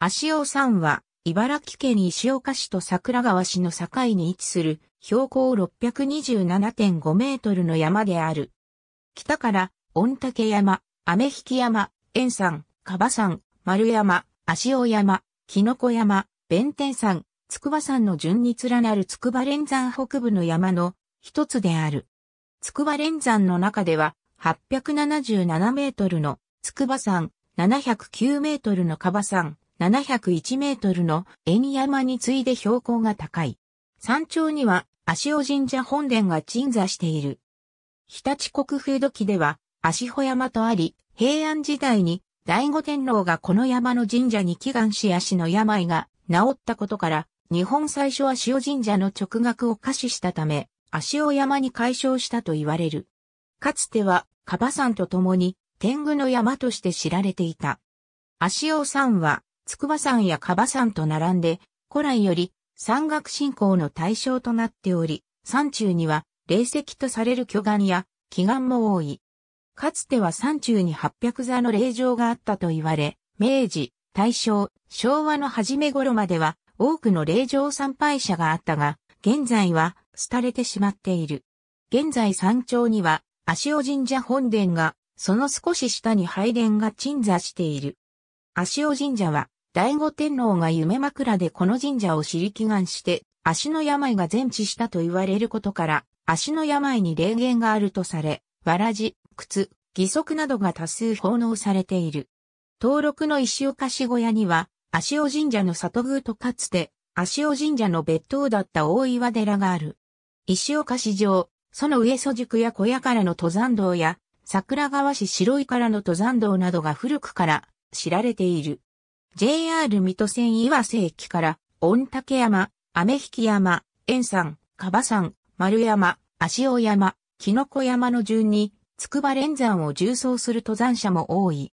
足尾山は、茨城県石岡市と桜川市の境に位置する、標高627.5メートルの山である。北から、御嶽山、雨引山、円山、樺山、丸山、足尾山、木の子山、弁天山、筑波山の順に連なる筑波連山北部の山の一つである。筑波連山の中では、877メートルの筑波山、709メートルの樺山、701メートルの縁山に次いで標高が高い。山頂には足尾神社本殿が鎮座している。日立国風土記では足穂山とあり、平安時代に醍醐天皇がこの山の神社に祈願し足の病が治ったことから、日本最初足尾神社の直学を可視したため、足尾山に解消したと言われる。かつては、カバ山と共に天狗の山として知られていた。足尾山は筑波山や加賀山と並んで、古来より山岳信仰の対象となっており、山中には霊石とされる巨岩や奇岩も多い。かつては山中に八百座の霊場があったと言われ、明治、大正、昭和の初め頃までは多くの霊場参拝者があったが、現在は廃れてしまっている。現在山頂には足尾神社本殿が、その少し下に拝殿が鎮座している。足尾神社は醍醐天皇が夢枕でこの神社を尻祈願して、足の病が全治したと言われることから、足の病に霊言があるとされ、わらじ、靴、義足などが多数奉納されている。登録の石岡市小屋には、足尾神社の里宮とかつて、足尾神社の別当だった大岩寺がある。石岡市上、その上祖塾や小屋からの登山道や、桜川市白井からの登山道などが古くから知られている。JR 水戸線岩瀬駅から、御嶽山、雨引山、円山、樺山、丸山、足尾山、木のこ山の順に、筑波連山を縦走する登山者も多い。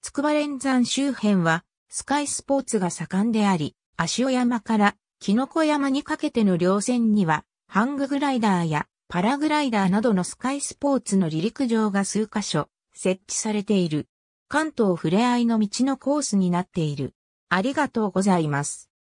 筑波連山周辺は、スカイスポーツが盛んであり、足尾山から木のこ山にかけての稜線には、ハンググライダーやパラグライダーなどのスカイスポーツの離陸場が数箇所設置されている。関東ふれあいの道のコースになっている。ありがとうございます。